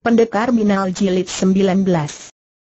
Pendekar Binal Jilid 19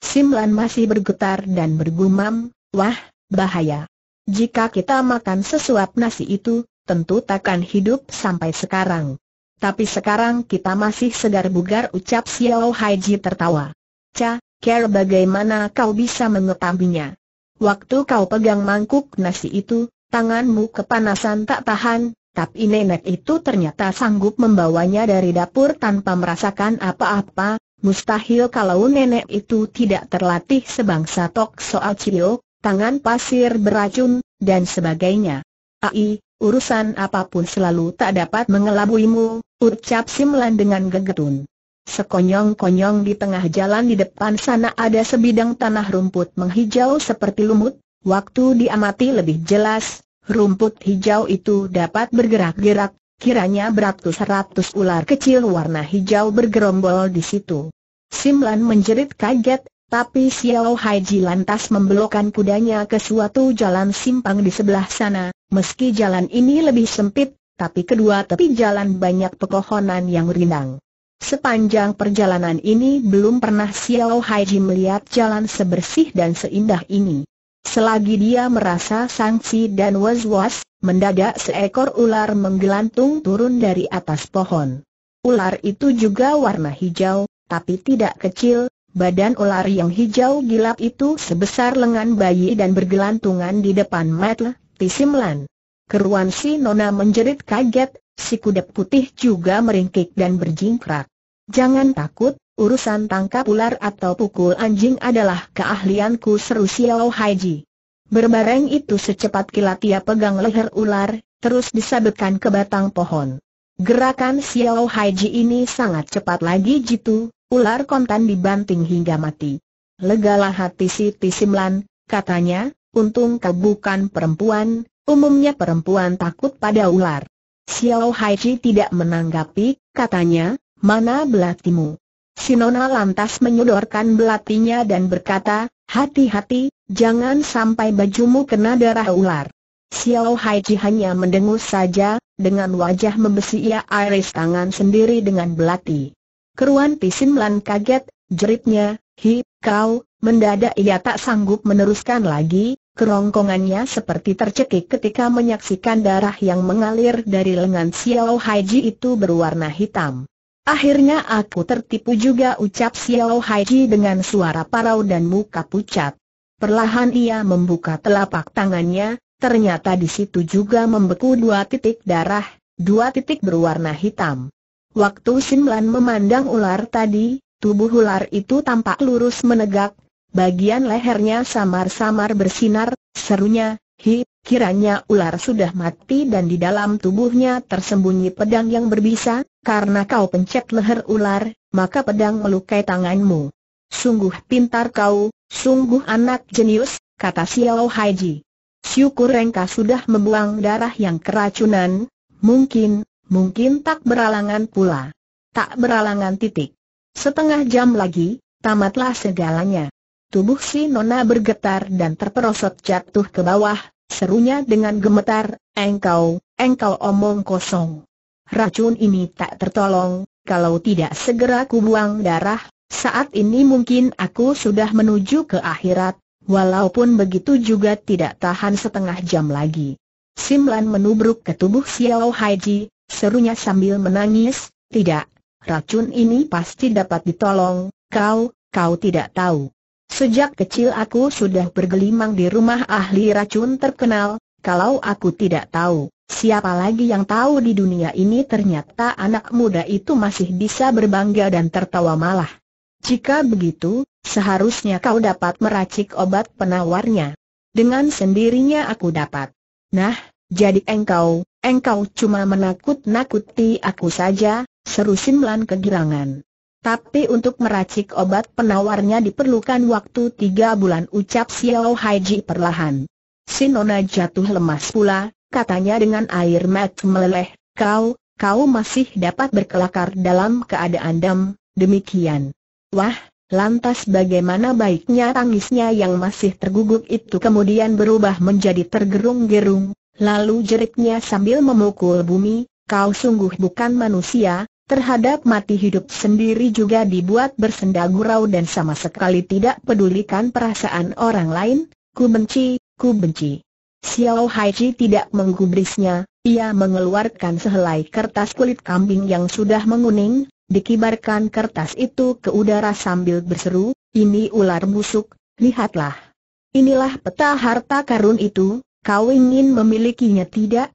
Simlan masih bergetar dan bergumam, wah, bahaya. Jika kita makan sesuap nasi itu, tentu takkan hidup sampai sekarang. Tapi sekarang kita masih segar bugar ucap Xiao Haiji tertawa. Ca, care bagaimana kau bisa mengetahuinya? Waktu kau pegang mangkuk nasi itu, tanganmu kepanasan tak tahan, tapi nenek itu ternyata sanggup membawanya dari dapur tanpa merasakan apa-apa, mustahil kalau nenek itu tidak terlatih sebangsa Tok Soal cilio, tangan pasir beracun, dan sebagainya. Ai, urusan apapun selalu tak dapat mengelabuimu, ucap Simlan dengan gegetun. Sekonyong-konyong di tengah jalan di depan sana ada sebidang tanah rumput menghijau seperti lumut, waktu diamati lebih jelas, rumput hijau itu dapat bergerak-gerak, kiranya beratus-ratus ular kecil warna hijau bergerombol di situ. Simlan menjerit kaget, tapi Xiao Haiji lantas membelokkan kudanya ke suatu jalan simpang di sebelah sana, meski jalan ini lebih sempit, tapi kedua tepi jalan banyak pepohonan yang rindang. Sepanjang perjalanan ini belum pernah Xiao Haiji melihat jalan sebersih dan seindah ini. Selagi dia merasa sangsi dan was-was, mendadak seekor ular menggelantung turun dari atas pohon. Ular itu juga warna hijau, tapi tidak kecil, badan ular yang hijau gilap itu sebesar lengan bayi dan bergelantungan di depan Matle, Tisimlan. Keruan si Nona menjerit kaget, si kuda putih juga meringkik dan berjingkrak. Jangan takut, Urusan tangkap ular atau pukul anjing adalah keahlianku seru Xiao Haiji. Berbareng itu secepat kilat ia pegang leher ular, terus disabetkan ke batang pohon. Gerakan Xiao Haiji ini sangat cepat lagi jitu, ular kontan dibanting hingga mati. Legalah hati si Tisimlan, katanya, untung kau bukan perempuan, umumnya perempuan takut pada ular. Xiao Haiji tidak menanggapi, katanya, mana belatimu? Sinona lantas menyodorkan belatinya dan berkata, hati-hati, jangan sampai bajumu kena darah ular. Xiao Haiji hanya mendengus saja, dengan wajah membesi ia iris tangan sendiri dengan belati. Keruan Pisin kaget, jeritnya, hi, kau, mendadak ia tak sanggup meneruskan lagi, Kerongkongannya seperti tercekik ketika menyaksikan darah yang mengalir dari lengan Xiao Haiji itu berwarna hitam. Akhirnya aku tertipu juga ucap Xiao Haiji dengan suara parau dan muka pucat. Perlahan ia membuka telapak tangannya, ternyata di situ juga membeku dua titik darah, dua titik berwarna hitam. Waktu Simlan memandang ular tadi, tubuh ular itu tampak lurus menegak, bagian lehernya samar-samar bersinar, serunya, hi, Kiranya ular sudah mati dan di dalam tubuhnya tersembunyi pedang yang berbisa, karena kau pencet leher ular, maka pedang melukai tanganmu. Sungguh pintar kau, sungguh anak jenius, kata Xiao Haiji. Syukur Rengka sudah membuang darah yang keracunan, mungkin, mungkin tak beralangan pula. Tak beralangan titik. Setengah jam lagi, tamatlah segalanya. Tubuh si Nona bergetar dan terperosot jatuh ke bawah, Serunya dengan gemetar, engkau, engkau omong kosong. Racun ini tak tertolong, kalau tidak segera kubuang darah, saat ini mungkin aku sudah menuju ke akhirat, walaupun begitu juga tidak tahan setengah jam lagi. Simlan menubruk ke tubuh Xiao Haiji, serunya sambil menangis, tidak, racun ini pasti dapat ditolong, kau, kau tidak tahu. Sejak kecil aku sudah bergelimang di rumah ahli racun terkenal, kalau aku tidak tahu, siapa lagi yang tahu di dunia ini ternyata anak muda itu masih bisa berbangga dan tertawa malah. Jika begitu, seharusnya kau dapat meracik obat penawarnya. Dengan sendirinya aku dapat. Nah, jadi engkau, engkau cuma menakut-nakuti aku saja, seru Simlan kegirangan. Tapi untuk meracik obat penawarnya diperlukan waktu tiga bulan ucap Xiao Haiji perlahan. Sinona jatuh lemas pula, katanya dengan air mata meleleh, kau, kau masih dapat berkelakar dalam keadaan dam, demikian. Wah, lantas bagaimana baiknya tangisnya yang masih tergugup itu kemudian berubah menjadi tergerung-gerung, lalu jeritnya sambil memukul bumi, kau sungguh bukan manusia, terhadap mati hidup sendiri juga dibuat bersenda gurau dan sama sekali tidak pedulikan perasaan orang lain, ku benci, ku benci. Xiao Haiji tidak menggubrisnya, ia mengeluarkan sehelai kertas kulit kambing yang sudah menguning, dikibarkan kertas itu ke udara sambil berseru, ini ular busuk, lihatlah. Inilah peta harta karun itu, kau ingin memilikinya tidak?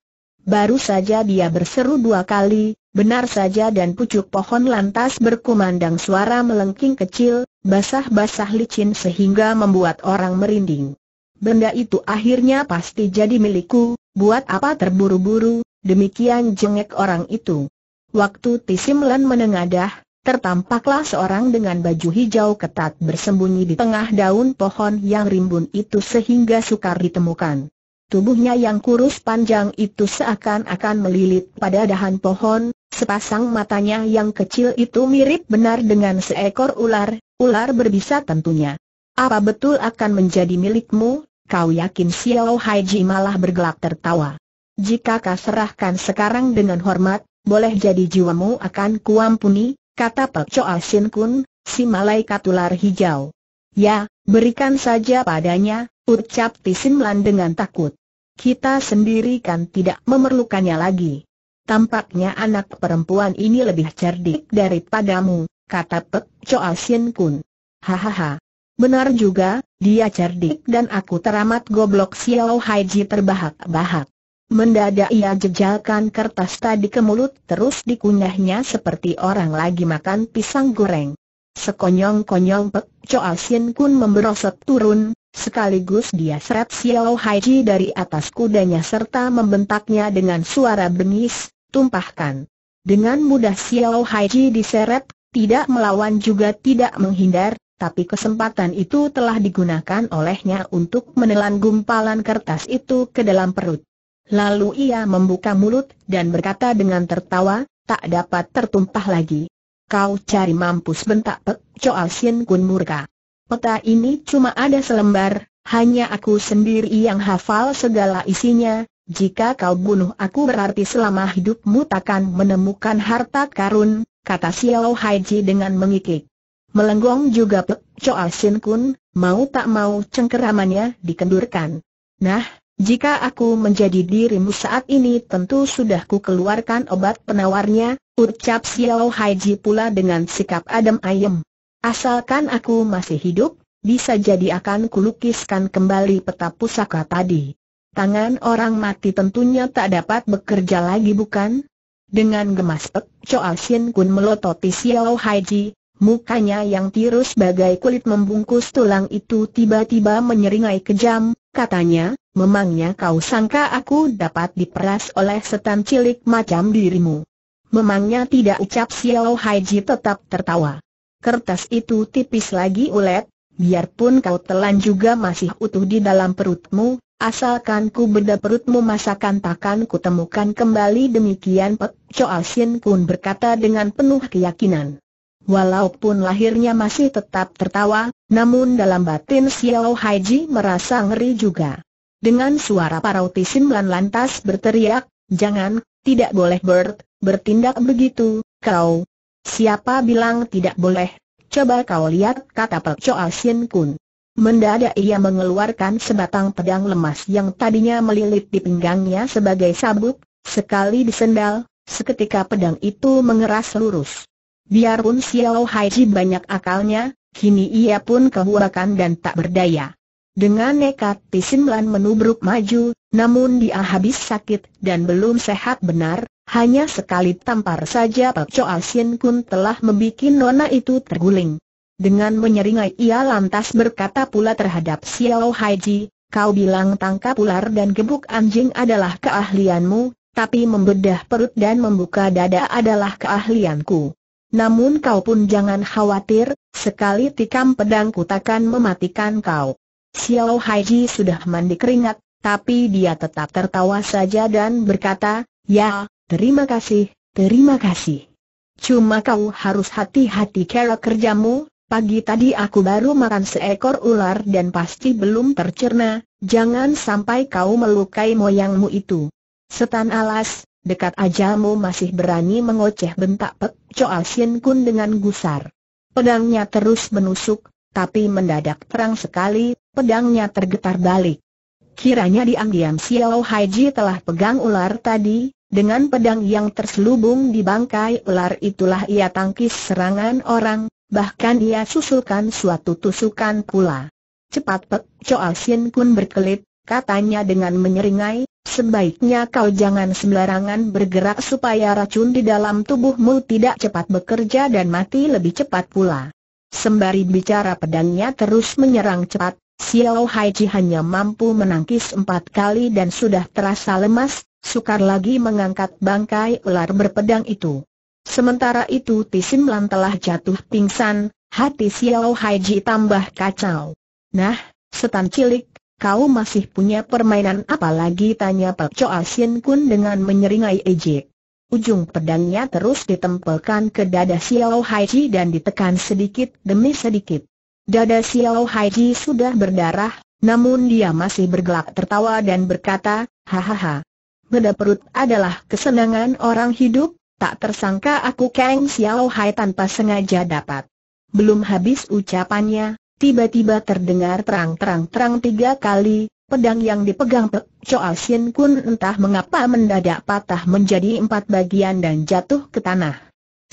Baru saja dia berseru dua kali, benar saja dan pucuk pohon lantas berkumandang suara melengking kecil, basah-basah licin sehingga membuat orang merinding. Benda itu akhirnya pasti jadi milikku, buat apa terburu-buru, demikian jengek orang itu. Waktu Tisimlan menengadah, tertampaklah seorang dengan baju hijau ketat bersembunyi di tengah daun pohon yang rimbun itu sehingga sukar ditemukan. Tubuhnya yang kurus panjang itu seakan-akan melilit pada dahan pohon, sepasang matanya yang kecil itu mirip benar dengan seekor ular, ular berbisa tentunya. Apa betul akan menjadi milikmu? Kau yakin Xiao Haiji malah bergelak tertawa. Jika kau serahkan sekarang dengan hormat, boleh jadi jiwamu akan kuampuni, kata Pek Choa Sin Kun, si malaikat ular hijau. Ya, berikan saja padanya, Ucap Pisimlan dengan takut. Kita sendiri kan tidak memerlukannya lagi. Tampaknya anak perempuan ini lebih cerdik daripadamu, kata Pek Choa Sien Kun. Hahaha. Benar juga, dia cerdik dan aku teramat goblok Xiao Haiji terbahak-bahak. Mendadak ia jejalkan kertas tadi ke mulut terus dikunyahnya seperti orang lagi makan pisang goreng. Sekonyong-konyong Pek Choa Sien Kun memberosot turun, Sekaligus dia seret Xiao Haiji dari atas kudanya serta membentaknya dengan suara bengis, tumpahkan. Dengan mudah Xiao Haiji diseret, tidak melawan juga tidak menghindar, tapi kesempatan itu telah digunakan olehnya untuk menelan gumpalan kertas itu ke dalam perut. Lalu ia membuka mulut dan berkata dengan tertawa, tak dapat tertumpah lagi. Kau cari mampus bentak Pek Choa Sin Kun murka. Peta ini cuma ada selembar, hanya aku sendiri yang hafal segala isinya, jika kau bunuh aku berarti selama hidupmu takkan menemukan harta karun, kata Xiao Haiji dengan mengikik. Melenggong juga Pek Choa Sin Kun, mau tak mau cengkeramannya dikendurkan. Nah, jika aku menjadi dirimu saat ini tentu sudah ku keluarkan obat penawarnya, ucap Xiao Haiji pula dengan sikap adem ayem. Asalkan aku masih hidup, bisa jadi akan kulukiskan kembali peta pusaka tadi. Tangan orang mati tentunya tak dapat bekerja lagi bukan? Dengan gemas Pek Choa Kun melototi Xiao Haiji, mukanya yang tirus bagai kulit membungkus tulang itu tiba-tiba menyeringai kejam, katanya, memangnya kau sangka aku dapat diperas oleh setan cilik macam dirimu. Memangnya tidak ucap Xiao Haiji tetap tertawa kertas itu tipis lagi ulet, biarpun kau telan juga masih utuh di dalam perutmu, asalkan ku beda perutmu masakan takkan ku temukan kembali demikian Pek Choa Sin Kun berkata dengan penuh keyakinan. Walaupun lahirnya masih tetap tertawa, namun dalam batin Xiao Haiji merasa ngeri juga. Dengan suara parauti Simlan lantas berteriak, jangan, tidak boleh Bert, bertindak begitu, kau, Siapa bilang tidak boleh? Coba kau lihat kata Pek Al Sien Kun. Mendadak ia mengeluarkan sebatang pedang lemas yang tadinya melilit di pinggangnya sebagai sabuk, sekali disendal, seketika pedang itu mengeras lurus. Biarpun Xiao Haiji banyak akalnya, kini ia pun kehuakan dan tak berdaya. Dengan nekat Pisimlan menubruk maju, namun dia habis sakit dan belum sehat benar, hanya sekali tampar saja Pak Choa Sin Kun telah membuat nona itu terguling. Dengan menyeringai ia lantas berkata pula terhadap Xiao Haiji, kau bilang tangkap ular dan gebuk anjing adalah keahlianmu, tapi membedah perut dan membuka dada adalah keahlianku. Namun kau pun jangan khawatir, sekali tikam pedangku takkan mematikan kau. Xiao Haiji sudah mandi keringat, tapi dia tetap tertawa saja dan berkata, Ya, Terima kasih, terima kasih. Cuma kau harus hati-hati cara kerjamu, pagi tadi aku baru makan seekor ular dan pasti belum tercerna, jangan sampai kau melukai moyangmu itu. Setan alas, dekat aja ajalmu masih berani mengoceh bentak Pek Choa Sin Kun dengan gusar. Pedangnya terus menusuk, tapi mendadak terang sekali, pedangnya tergetar balik. Kiranya diam-diam Xiao Haiji telah pegang ular tadi, dengan pedang yang terselubung di bangkai ular itulah ia tangkis serangan orang, bahkan ia susulkan suatu tusukan pula. Cepat Pek Choa Sin Kun berkelit, katanya dengan menyeringai, sebaiknya kau jangan sembarangan bergerak supaya racun di dalam tubuhmu tidak cepat bekerja dan mati lebih cepat pula. Sembari bicara pedangnya terus menyerang cepat, Xiao Haiji hanya mampu menangkis empat kali dan sudah terasa lemas, sukar lagi mengangkat bangkai ular berpedang itu. Sementara itu Tisim Lan telah jatuh pingsan, hati Xiao Haiji tambah kacau. Nah, setan cilik, kau masih punya permainan apa lagi? Tanya Pak Choa Sin Kun dengan menyeringai ejek. Ujung pedangnya terus ditempelkan ke dada Xiao Haiji dan ditekan sedikit demi sedikit. Dada Xiao Haiji sudah berdarah, namun dia masih bergelak tertawa dan berkata, Hahaha, Mendapat perut adalah kesenangan orang hidup, tak tersangka aku Kang Xiao Hai tanpa sengaja dapat. Belum habis ucapannya, tiba-tiba terdengar terang-terang-terang tiga kali, pedang yang dipegang Pek Choa Sin Kun entah mengapa mendadak patah menjadi empat bagian dan jatuh ke tanah.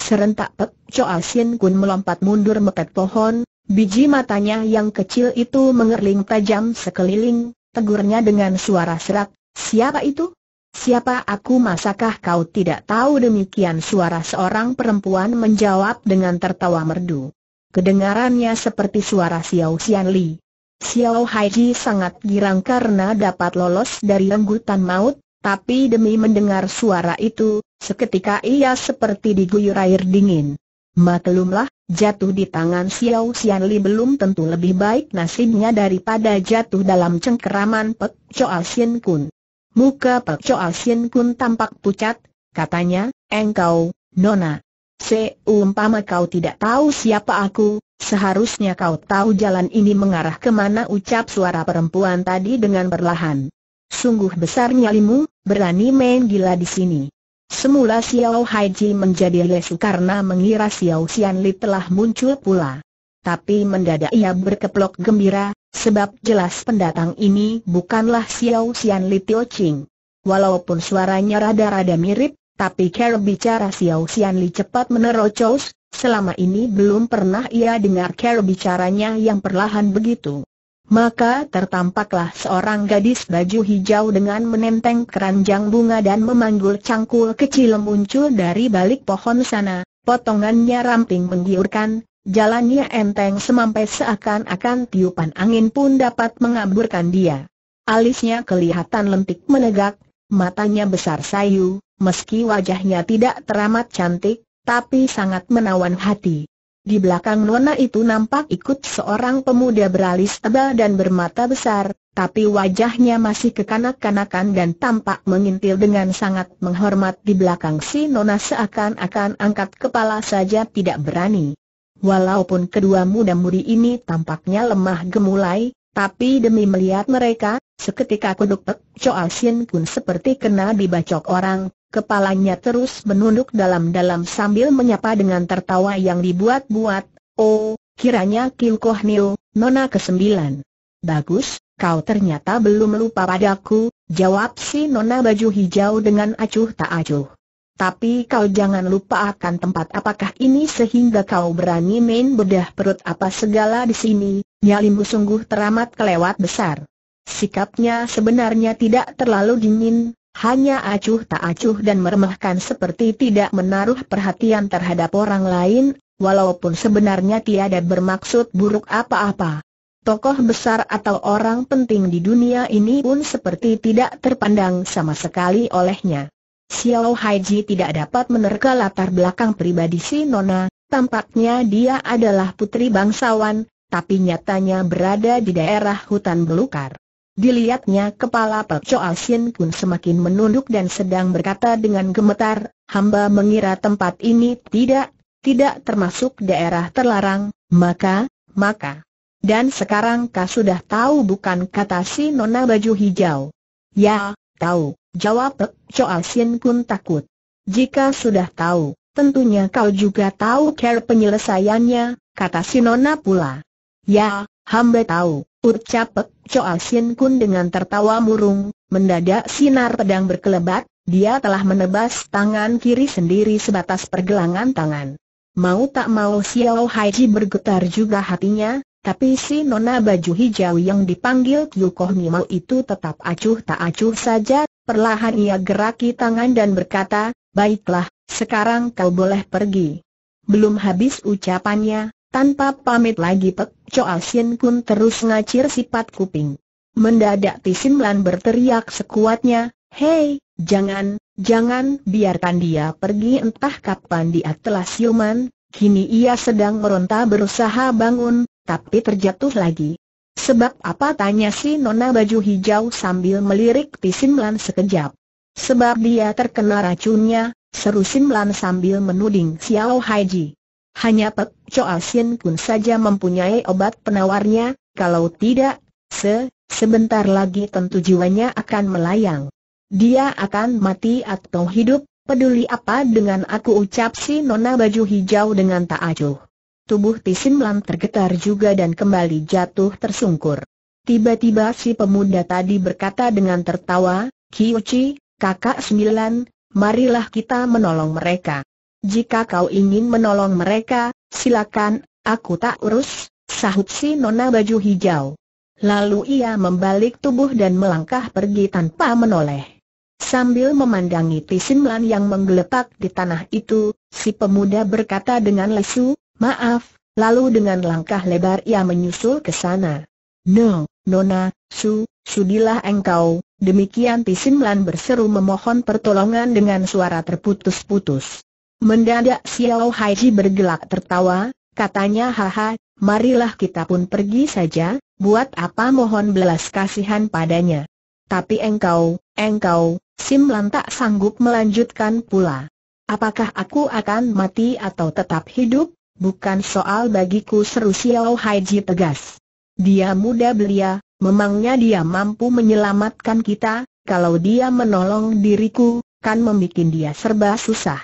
Serentak Pek Choa Sin Kun melompat mundur mepet pohon, biji matanya yang kecil itu mengerling tajam sekeliling, tegurnya dengan suara serak, siapa itu? Siapa aku masakah kau tidak tahu demikian suara seorang perempuan menjawab dengan tertawa merdu. Kedengarannya seperti suara Xiao Xian Xiao Haiji sangat girang karena dapat lolos dari renggutan maut, tapi demi mendengar suara itu, seketika ia seperti diguyur air dingin. Maklumlah, jatuh di tangan Xiao Xian belum tentu lebih baik nasibnya daripada jatuh dalam cengkeraman Pek Choa Xian Kun. Muka Pak Choa pun tampak pucat, katanya, engkau, Nona. Seumpama kau tidak tahu siapa aku, seharusnya kau tahu jalan ini mengarah kemana ucap suara perempuan tadi dengan perlahan. Sungguh besar nyalimu, berani main gila di sini. Semula Xiao Haiji menjadi lesu karena mengira Xiao Xianli telah muncul pula tapi mendadak ia berkeplok gembira, sebab jelas pendatang ini bukanlah Xiao Xian Li Tio Ching. Walaupun suaranya rada-rada mirip, tapi cara bicara Xiao Xian Li cepat menerocos, selama ini belum pernah ia dengar cara bicaranya yang perlahan begitu. Maka tertampaklah seorang gadis baju hijau dengan menenteng keranjang bunga dan memanggul cangkul kecil muncul dari balik pohon sana, potongannya ramping menggiurkan, Jalannya enteng semampai seakan-akan tiupan angin pun dapat mengaburkan dia. Alisnya kelihatan lentik menegak, matanya besar sayu, meski wajahnya tidak teramat cantik, tapi sangat menawan hati. Di belakang nona itu nampak ikut seorang pemuda beralis tebal dan bermata besar, tapi wajahnya masih kekanak-kanakan dan tampak mengintil dengan sangat menghormat di belakang si nona seakan-akan angkat kepala saja tidak berani. Walaupun kedua muda mudi ini tampaknya lemah gemulai, tapi demi melihat mereka, seketika kuduk Pek Choa Sin Kun seperti kena dibacok orang, kepalanya terus menunduk dalam-dalam sambil menyapa dengan tertawa yang dibuat-buat, Oh, kiranya Kiu Koh Niu, Nona kesembilan. Bagus, kau ternyata belum lupa padaku, jawab si Nona baju hijau dengan acuh tak acuh. Tapi kau jangan lupa akan tempat apakah ini sehingga kau berani main bedah perut apa segala di sini, nyalimu sungguh teramat kelewat besar. Sikapnya sebenarnya tidak terlalu dingin, hanya acuh tak acuh dan meremehkan seperti tidak menaruh perhatian terhadap orang lain, walaupun sebenarnya tiada bermaksud buruk apa-apa. Tokoh besar atau orang penting di dunia ini pun seperti tidak terpandang sama sekali olehnya. Xiao Haiji tidak dapat menerka latar belakang pribadi si Nona, tampaknya dia adalah putri bangsawan, tapi nyatanya berada di daerah hutan belukar. Dilihatnya kepala Pek Choa Sin Kun semakin menunduk dan sedang berkata dengan gemetar, hamba mengira tempat ini tidak, tidak termasuk daerah terlarang, maka, maka. Dan sekarang kau sudah tahu bukan kata si Nona baju hijau. Ya, tahu. Jawab Pek Choa Sien Kun takut. Jika sudah tahu, tentunya kau juga tahu cara penyelesaiannya, kata Sinona pula. Ya, hamba tahu, ucap Pek Choa Sien Kun dengan tertawa murung, mendadak sinar pedang berkelebat, dia telah menebas tangan kiri sendiri sebatas pergelangan tangan. Mau tak mau Xiao Haiji bergetar juga hatinya, tapi si nona baju hijau yang dipanggil Kyu Koh itu tetap acuh tak acuh saja Perlahan ia geraki tangan dan berkata, baiklah, sekarang kau boleh pergi. Belum habis ucapannya, tanpa pamit lagi Pek Choa Sin pun terus ngacir sifat kuping. Mendadak Tisin Lan berteriak sekuatnya, hei, jangan, jangan biarkan dia pergi entah kapan dia telah siuman, kini ia sedang meronta berusaha bangun, tapi terjatuh lagi. Sebab apa tanya si Nona baju hijau sambil melirik Pisimlan sekejap. Sebab dia terkena racunnya, seru Simlan sambil menuding Xiao Haiji. Hanya Pek Choa Sin Kun saja mempunyai obat penawarnya, kalau tidak, se, sebentar lagi tentu jiwanya akan melayang. Dia akan mati atau hidup, peduli apa dengan aku ucap si Nona baju hijau dengan tak acuh. Tubuh Pisin Lam tergetar juga dan kembali jatuh tersungkur. Tiba-tiba si pemuda tadi berkata dengan tertawa, Kiyuchi, kakak sembilan, marilah kita menolong mereka. Jika kau ingin menolong mereka, silakan, aku tak urus, sahut si nona baju hijau. Lalu ia membalik tubuh dan melangkah pergi tanpa menoleh. Sambil memandangi Tisimlan yang menggeletak di tanah itu, si pemuda berkata dengan lesu, Maaf, lalu dengan langkah lebar ia menyusul ke sana. No, Nona, Su, sudilah engkau, demikian Pisimlan berseru memohon pertolongan dengan suara terputus-putus. Mendadak Xiao Haiji bergelak tertawa, katanya haha, marilah kita pun pergi saja, buat apa mohon belas kasihan padanya. Tapi engkau, engkau, Simlan tak sanggup melanjutkan pula. Apakah aku akan mati atau tetap hidup? Bukan soal bagiku seru Xiao Haiji tegas. Dia muda belia, memangnya dia mampu menyelamatkan kita, kalau dia menolong diriku, kan membuat dia serba susah.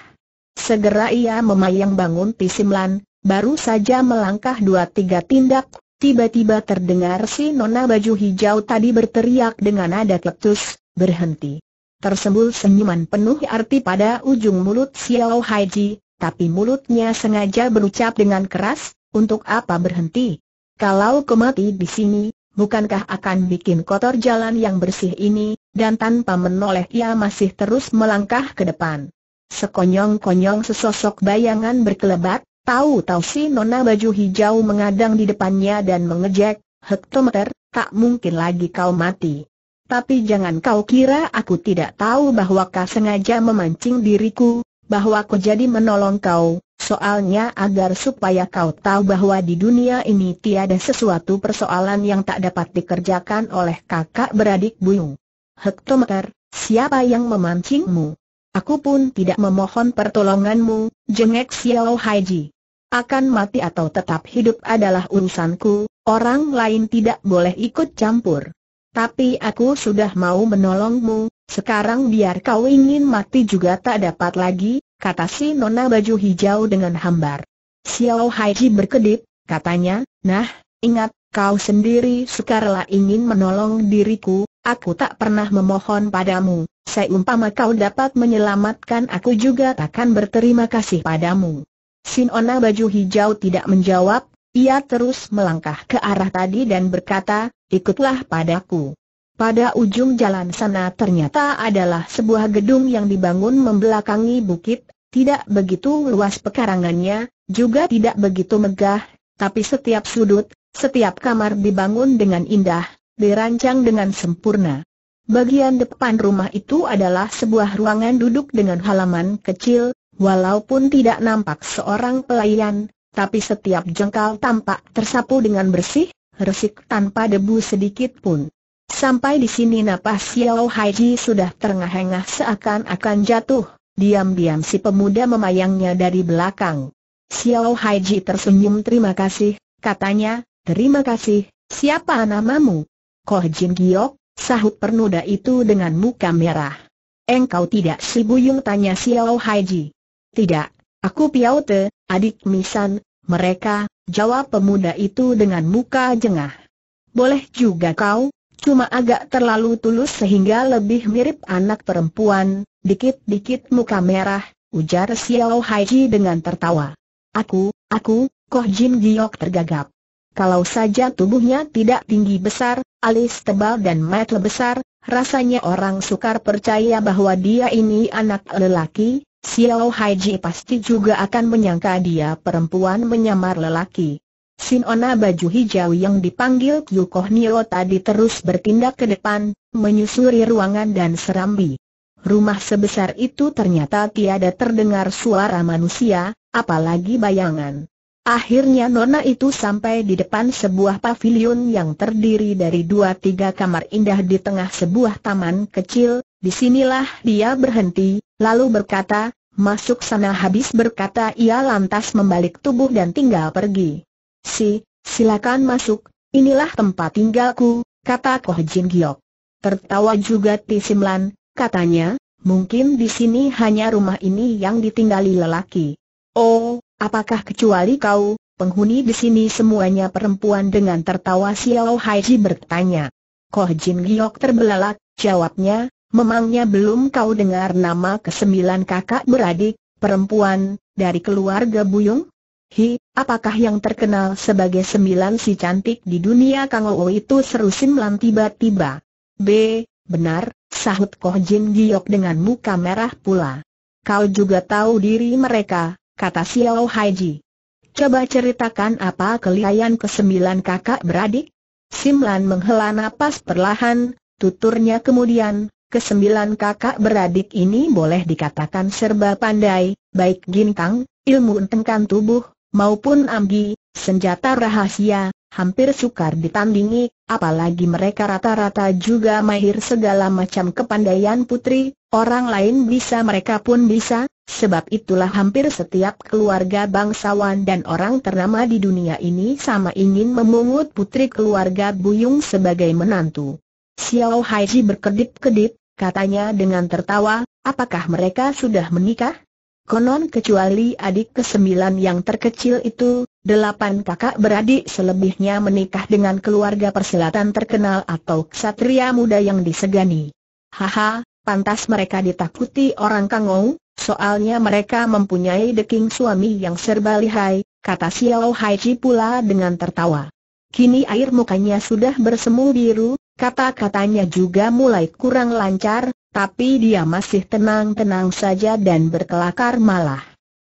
Segera ia memayang bangun pisimlan, baru saja melangkah dua tiga tindak, tiba-tiba terdengar si nona baju hijau tadi berteriak dengan nada ketus, berhenti. Tersembul senyuman penuh arti pada ujung mulut Xiao Haiji, tapi mulutnya sengaja berucap dengan keras, untuk apa berhenti? Kalau kau mati di sini, bukankah akan bikin kotor jalan yang bersih ini, dan tanpa menoleh ia masih terus melangkah ke depan. Sekonyong-konyong sesosok bayangan berkelebat, tahu-tahu si nona baju hijau mengadang di depannya dan mengejek, hektometer, tak mungkin lagi kau mati. Tapi jangan kau kira aku tidak tahu bahwa kau sengaja memancing diriku, bahwa ku jadi menolong kau, soalnya agar supaya kau tahu bahwa di dunia ini tiada sesuatu persoalan yang tak dapat dikerjakan oleh kakak beradik buyung. Hektometer, siapa yang memancingmu? Aku pun tidak memohon pertolonganmu, jengek Xiao Haiji. Akan mati atau tetap hidup adalah urusanku, orang lain tidak boleh ikut campur. Tapi aku sudah mau menolongmu, sekarang biar kau ingin mati juga tak dapat lagi, kata si nona baju hijau dengan hambar. Xiao Haiji berkedip, katanya, nah, ingat, kau sendiri sukarlah ingin menolong diriku, aku tak pernah memohon padamu, umpama kau dapat menyelamatkan aku juga takkan berterima kasih padamu. Sinona baju hijau tidak menjawab, ia terus melangkah ke arah tadi dan berkata, ikutlah padaku. Pada ujung jalan sana ternyata adalah sebuah gedung yang dibangun membelakangi bukit, tidak begitu luas pekarangannya, juga tidak begitu megah, tapi setiap sudut, setiap kamar dibangun dengan indah, dirancang dengan sempurna. Bagian depan rumah itu adalah sebuah ruangan duduk dengan halaman kecil, walaupun tidak nampak seorang pelayan, tapi setiap jengkal tampak tersapu dengan bersih, resik tanpa debu sedikit pun. Sampai di sini napas Xiao Haiji sudah terengah-engah seakan-akan jatuh, diam-diam si pemuda memayangnya dari belakang. Xiao Haiji tersenyum terima kasih, katanya, terima kasih, siapa namamu? Koh Jin Giok, sahut pernuda itu dengan muka merah. Engkau tidak si Buyung tanya Xiao Haiji. Tidak, aku Piao Te, adik Misan, mereka, jawab pemuda itu dengan muka jengah. Boleh juga kau, Cuma agak terlalu tulus sehingga lebih mirip anak perempuan, dikit-dikit muka merah, ujar Xiao Haiji dengan tertawa. Aku, aku, Koh Jin Giok tergagap. Kalau saja tubuhnya tidak tinggi besar, alis tebal dan mata besar, rasanya orang sukar percaya bahwa dia ini anak lelaki, Xiao Haiji pasti juga akan menyangka dia perempuan menyamar lelaki. Sinona baju hijau yang dipanggil Yukoh Nio tadi terus bertindak ke depan, menyusuri ruangan dan serambi. Rumah sebesar itu ternyata tiada terdengar suara manusia, apalagi bayangan. Akhirnya Nona itu sampai di depan sebuah pavilion yang terdiri dari dua tiga kamar indah di tengah sebuah taman kecil, disinilah dia berhenti, lalu berkata, masuk sana habis berkata ia lantas membalik tubuh dan tinggal pergi. Si, silakan masuk, inilah tempat tinggalku, kata Koh Jin Giok. Tertawa juga Tisimlan, katanya, mungkin di sini hanya rumah ini yang ditinggali lelaki. Oh, apakah kecuali kau, penghuni di sini semuanya perempuan dengan tertawa Xiao Haiji bertanya. Koh Jin Giok terbelalak, jawabnya, memangnya belum kau dengar nama kesembilan kakak beradik, perempuan, dari keluarga Buyung? Hi, apakah yang terkenal sebagai sembilan si cantik di dunia Kang itu seru Simlan tiba-tiba. B, benar, sahut Koh Jin Giok dengan muka merah pula. Kau juga tahu diri mereka, kata Xiao Haiji. Coba ceritakan apa kelihayan kesembilan kakak beradik? Simlan menghela napas perlahan, tuturnya kemudian, kesembilan kakak beradik ini boleh dikatakan serba pandai, baik gintang, ilmu tengkan tubuh, maupun amgi, senjata rahasia, hampir sukar ditandingi, apalagi mereka rata-rata juga mahir segala macam kepandaian putri, orang lain bisa mereka pun bisa, sebab itulah hampir setiap keluarga bangsawan dan orang ternama di dunia ini sama ingin memungut putri keluarga Buyung sebagai menantu. Xiao Haiji berkedip-kedip, katanya dengan tertawa, apakah mereka sudah menikah? Konon kecuali adik kesembilan yang terkecil itu, delapan kakak beradik selebihnya menikah dengan keluarga perselatan terkenal atau ksatria muda yang disegani. Haha, pantas mereka ditakuti orang kangou, soalnya mereka mempunyai deking suami yang serba lihai, kata Xiao Hai pula dengan tertawa. Kini air mukanya sudah bersemu biru, kata-katanya juga mulai kurang lancar, tapi dia masih tenang-tenang saja dan berkelakar malah.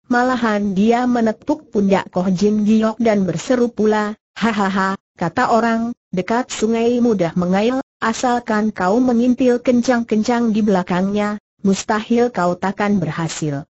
Malahan dia menepuk pundak Koh Jin Giok dan berseru pula, Hahaha, kata orang, dekat sungai mudah mengail, asalkan kau mengintil kencang-kencang di belakangnya, mustahil kau takkan berhasil.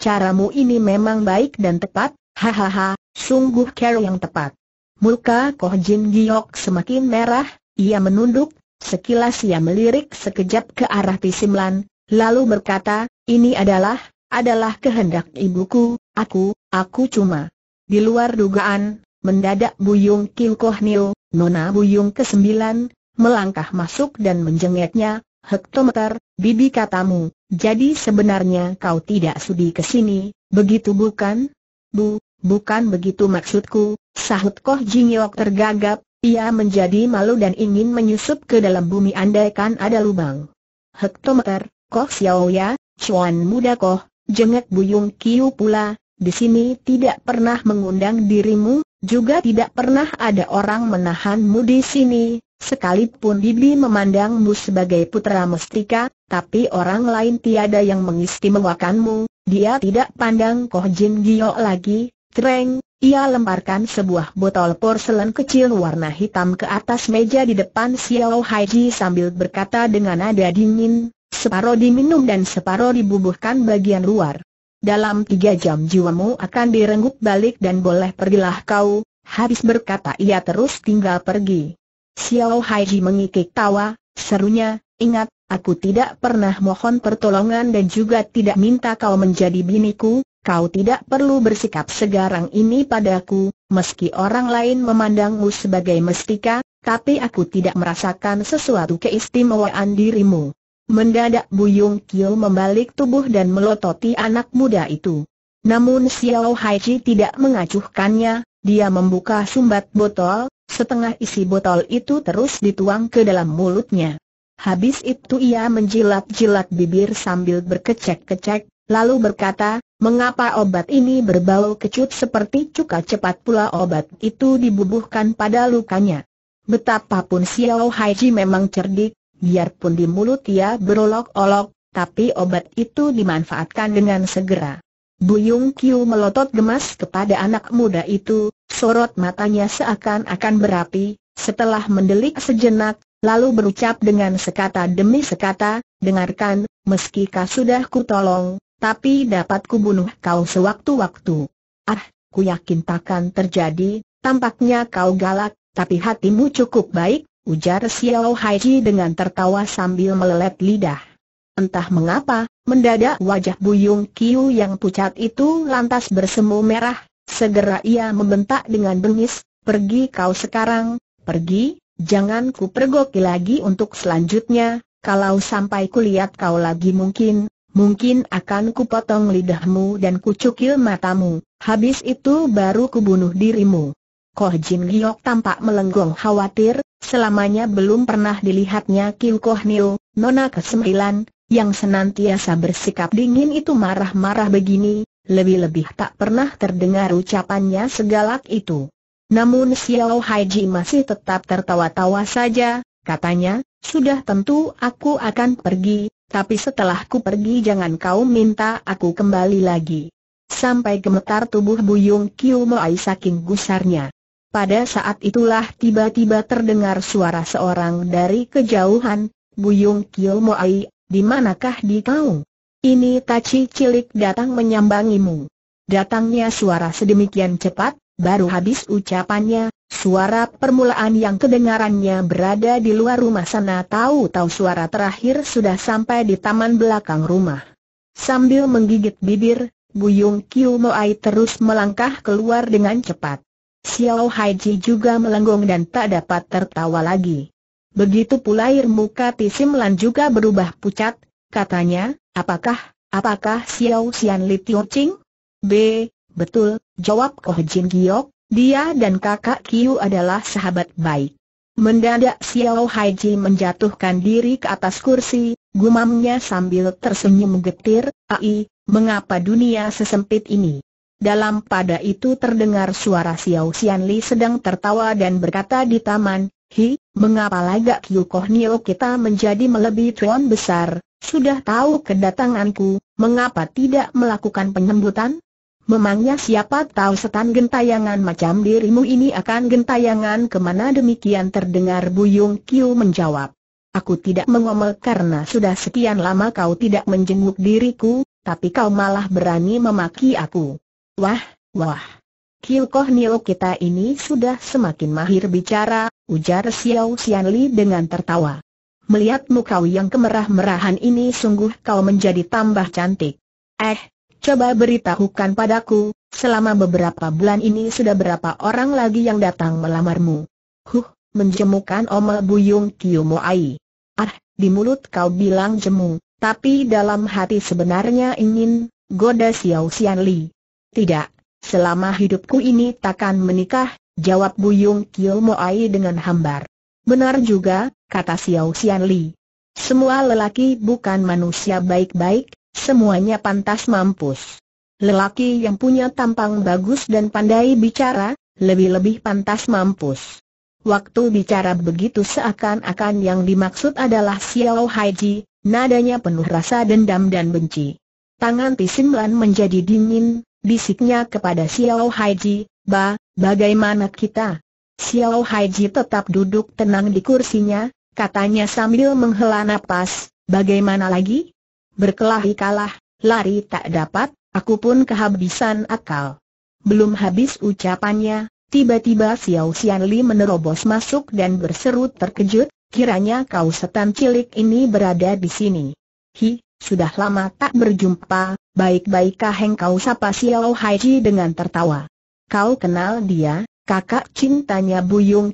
Caramu ini memang baik dan tepat, hahaha, sungguh care yang tepat. Muka Koh Jin Giok semakin merah, ia menunduk, Sekilas ia melirik sekejap ke arah Pisimlan, lalu berkata, ini adalah, adalah kehendak ibuku, aku, aku cuma. Di luar dugaan, mendadak Buyung Kilkoh Koh Nona Buyung ke-9, melangkah masuk dan menjengeknya, hektometer, bibi katamu, jadi sebenarnya kau tidak sudi ke sini, begitu bukan? Bu, bukan begitu maksudku, sahut Koh Jingyok tergagap, ia menjadi malu dan ingin menyusup ke dalam bumi Kan ada lubang. Hektometer, Koh Xiaoya, Chuan Muda Koh, Jengek Buyung Kiu pula, di sini tidak pernah mengundang dirimu, juga tidak pernah ada orang menahanmu di sini, sekalipun Bibi memandangmu sebagai putra mestika, tapi orang lain tiada yang mengistimewakanmu, dia tidak pandang Koh Jin Gio lagi, Treng, ia lemparkan sebuah botol porselen kecil warna hitam ke atas meja di depan Xiao Haiji sambil berkata dengan nada dingin, separoh diminum dan separoh dibubuhkan bagian luar. Dalam tiga jam jiwamu akan direnggut balik dan boleh pergilah kau, habis berkata ia terus tinggal pergi. Xiao Haiji mengikik tawa, serunya, ingat, aku tidak pernah mohon pertolongan dan juga tidak minta kau menjadi biniku, kau tidak perlu bersikap segarang ini padaku, meski orang lain memandangmu sebagai mestika, tapi aku tidak merasakan sesuatu keistimewaan dirimu. Mendadak Buyung Kiel membalik tubuh dan melototi anak muda itu. Namun Xiao Haiji tidak mengacuhkannya, dia membuka sumbat botol, setengah isi botol itu terus dituang ke dalam mulutnya. Habis itu ia menjilat-jilat bibir sambil berkecek-kecek, lalu berkata, mengapa obat ini berbau kecut seperti cuka cepat pula obat itu dibubuhkan pada lukanya. Betapapun Xiao Haiji memang cerdik, biarpun di mulut ia berolok-olok, tapi obat itu dimanfaatkan dengan segera. Buyung Kiu melotot gemas kepada anak muda itu, sorot matanya seakan-akan berapi, setelah mendelik sejenak, lalu berucap dengan sekata demi sekata, dengarkan, meski sudah kutolong, tapi dapat kubunuh kau sewaktu-waktu. Ah, ku yakin takkan terjadi, tampaknya kau galak, tapi hatimu cukup baik, ujar Xiao Haiji dengan tertawa sambil melelet lidah. Entah mengapa, mendadak wajah Buyung Kiu yang pucat itu lantas bersemu merah, segera ia membentak dengan bengis, pergi kau sekarang, pergi, jangan ku pergoki lagi untuk selanjutnya, kalau sampai kulihat kau lagi mungkin, mungkin akan kupotong lidahmu dan kucukil matamu, habis itu baru kubunuh dirimu. Koh Jin Giok tampak melenggong khawatir, selamanya belum pernah dilihatnya Kim Koh Nio, nona kesembilan, yang senantiasa bersikap dingin itu marah-marah begini, lebih-lebih tak pernah terdengar ucapannya segalak itu. Namun Xiao Ji masih tetap tertawa-tawa saja, katanya, sudah tentu aku akan pergi, tapi setelah ku pergi jangan kau minta aku kembali lagi. Sampai gemetar tubuh Buyung Kiu Moai saking gusarnya. Pada saat itulah tiba-tiba terdengar suara seorang dari kejauhan, Buyung Kiu Moai, di manakah di kau? Ini Taci Cilik datang menyambangimu. Datangnya suara sedemikian cepat, baru habis ucapannya, Suara permulaan yang kedengarannya berada di luar rumah sana tahu-tahu suara terakhir sudah sampai di taman belakang rumah. Sambil menggigit bibir, Buyung Kiu Moai terus melangkah keluar dengan cepat. Xiao Haiji juga melenggong dan tak dapat tertawa lagi. Begitu pula air muka Lan juga berubah pucat, katanya, apakah, apakah Xiao Xian Li Tio Ching? B, betul, jawab Koh Jin Giok, dia dan kakak Kiu adalah sahabat baik. Mendadak Xiao Haiji menjatuhkan diri ke atas kursi, gumamnya sambil tersenyum getir, Ai, mengapa dunia sesempit ini? Dalam pada itu terdengar suara Xiao Xianli sedang tertawa dan berkata di taman, Hi, mengapa lagak Kiu Koh Nio kita menjadi melebihi tuan besar, sudah tahu kedatanganku, mengapa tidak melakukan penyembutan?". Memangnya siapa tahu setan gentayangan macam dirimu ini akan gentayangan kemana demikian terdengar Buyung Kiu menjawab. Aku tidak mengomel karena sudah sekian lama kau tidak menjenguk diriku, tapi kau malah berani memaki aku. Wah, wah. Kiu Koh Nio kita ini sudah semakin mahir bicara, ujar Xiao Xianli dengan tertawa. Melihat mukau yang kemerah-merahan ini sungguh kau menjadi tambah cantik. Eh, coba beritahukan padaku, selama beberapa bulan ini sudah berapa orang lagi yang datang melamarmu? Huh, menjemukan Oma Buyung Moai. Ah, di mulut kau bilang jemu, tapi dalam hati sebenarnya ingin, goda Xiao Xian Li. Tidak, selama hidupku ini takkan menikah, jawab Buyung Moai dengan hambar. Benar juga, kata Xiao Xian Li. Semua lelaki bukan manusia baik-baik, semuanya pantas mampus. Lelaki yang punya tampang bagus dan pandai bicara, lebih-lebih pantas mampus. Waktu bicara begitu seakan-akan yang dimaksud adalah Xiao Haiji, nadanya penuh rasa dendam dan benci. Tangan Tisin menjadi dingin, bisiknya kepada Xiao Haiji, Ba, bagaimana kita? Xiao Haiji tetap duduk tenang di kursinya, katanya sambil menghela napas, bagaimana lagi? Berkelahi kalah, lari tak dapat, aku pun kehabisan akal. Belum habis ucapannya, tiba-tiba Xiao Xian menerobos masuk dan berseru terkejut, kiranya kau setan cilik ini berada di sini. Hi, sudah lama tak berjumpa, baik-baikkah kau sapa Xiao Haiji dengan tertawa. Kau kenal dia, kakak cintanya Buyung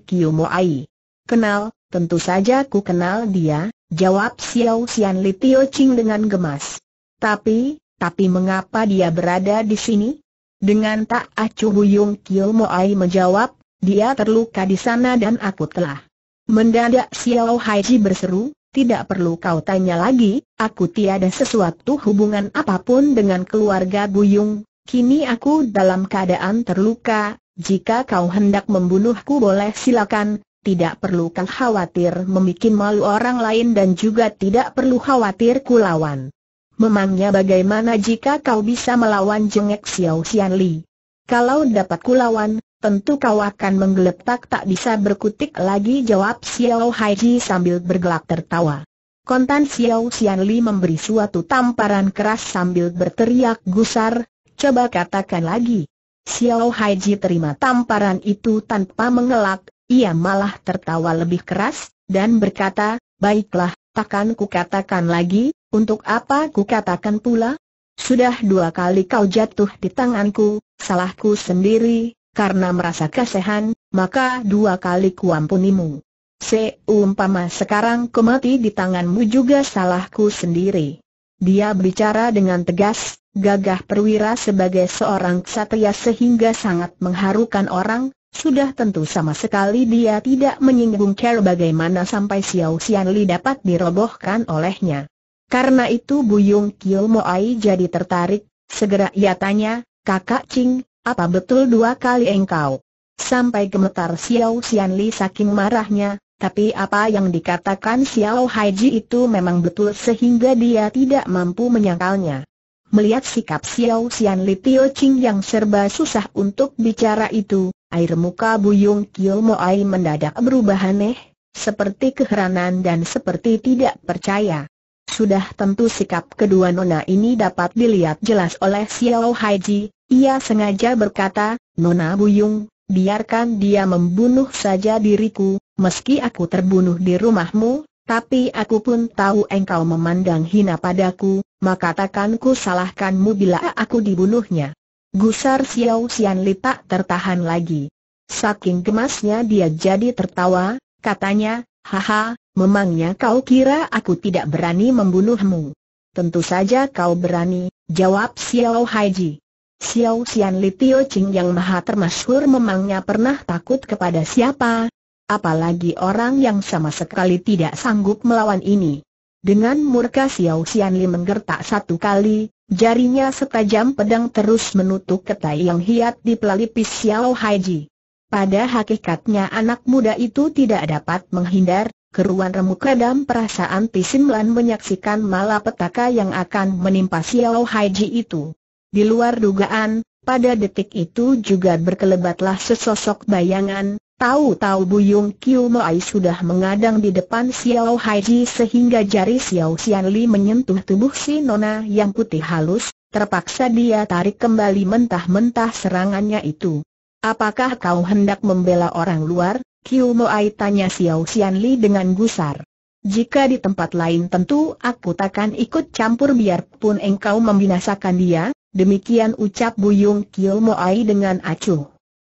Ai. Kenal, tentu saja ku kenal dia, Jawab Xiao Xian Li Tio Ching dengan gemas. Tapi, tapi mengapa dia berada di sini? Dengan tak acuh Buyung Mo Moai menjawab, dia terluka di sana dan aku telah. Mendadak Xiao Haiji berseru, tidak perlu kau tanya lagi, aku tiada sesuatu hubungan apapun dengan keluarga Buyung, kini aku dalam keadaan terluka, jika kau hendak membunuhku boleh silakan, tidak perlu kang khawatir membuat malu orang lain dan juga tidak perlu khawatir kulawan. Memangnya bagaimana jika kau bisa melawan jengek Xiao Xian Li? Kalau dapat kulawan, tentu kau akan menggeletak tak bisa berkutik lagi jawab Xiao Haiji sambil bergelak tertawa. Kontan Xiao Xian Li memberi suatu tamparan keras sambil berteriak gusar, coba katakan lagi. Xiao Haiji terima tamparan itu tanpa mengelak, ia malah tertawa lebih keras, dan berkata, baiklah, takkan katakan lagi, untuk apa ku katakan pula? Sudah dua kali kau jatuh di tanganku, salahku sendiri, karena merasa kasihan, maka dua kali ku ampunimu. Seumpama sekarang ku mati di tanganmu juga salahku sendiri. Dia berbicara dengan tegas, gagah perwira sebagai seorang ksatria sehingga sangat mengharukan orang, sudah tentu sama sekali dia tidak menyinggung cara bagaimana sampai Xiao Xianli dapat dirobohkan olehnya. Karena itu Buyung Kil Moai jadi tertarik, segera ia tanya, Kakak Ching, apa betul dua kali engkau? Sampai gemetar Xiao Xianli saking marahnya, tapi apa yang dikatakan Xiao Haiji itu memang betul sehingga dia tidak mampu menyangkalnya. Melihat sikap Xiao Xianli Li Tio Ching yang serba susah untuk bicara itu, Air muka Buyung Kilmoai mendadak berubah aneh, seperti keheranan dan seperti tidak percaya. Sudah tentu sikap kedua nona ini dapat dilihat jelas oleh Xiao Haiji, ia sengaja berkata, Nona Buyung, biarkan dia membunuh saja diriku, meski aku terbunuh di rumahmu, tapi aku pun tahu engkau memandang hina padaku, maka takkan ku salahkanmu bila aku dibunuhnya. Gusar Xiao Xian Li tak tertahan lagi. Saking gemasnya dia jadi tertawa, katanya, haha, memangnya kau kira aku tidak berani membunuhmu? Tentu saja kau berani, jawab Xiao Haiji. Xiao Xian Li Tio Ching yang maha termasyhur memangnya pernah takut kepada siapa? Apalagi orang yang sama sekali tidak sanggup melawan ini. Dengan murka Xiao Xianli menggertak satu kali, jarinya setajam pedang terus menutup ketai yang hiat di pelipis Xiao Haiji. Pada hakikatnya anak muda itu tidak dapat menghindar, keruan remuk dalam perasaan Pisimlan menyaksikan malapetaka yang akan menimpa Xiao Haiji itu. Di luar dugaan, pada detik itu juga berkelebatlah sesosok bayangan, Tahu-tahu Buyung Kiu Moai sudah mengadang di depan Xiao Haiji sehingga jari Xiao Xianli menyentuh tubuh si Nona yang putih halus, terpaksa dia tarik kembali mentah-mentah serangannya itu. Apakah kau hendak membela orang luar? Kiu Moai tanya Xiao Xianli dengan gusar. Jika di tempat lain tentu aku takkan ikut campur biarpun engkau membinasakan dia, demikian ucap Buyung Kiu Moai dengan acuh.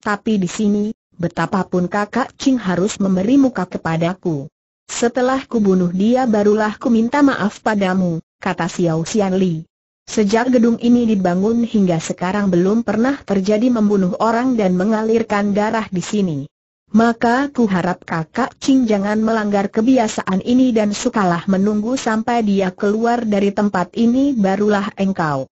Tapi di sini, Betapapun kakak Ching harus memberi muka kepadaku. Setelah kubunuh dia barulah ku minta maaf padamu, kata Xiao Xian Sejak gedung ini dibangun hingga sekarang belum pernah terjadi membunuh orang dan mengalirkan darah di sini. Maka ku harap kakak Ching jangan melanggar kebiasaan ini dan sukalah menunggu sampai dia keluar dari tempat ini barulah engkau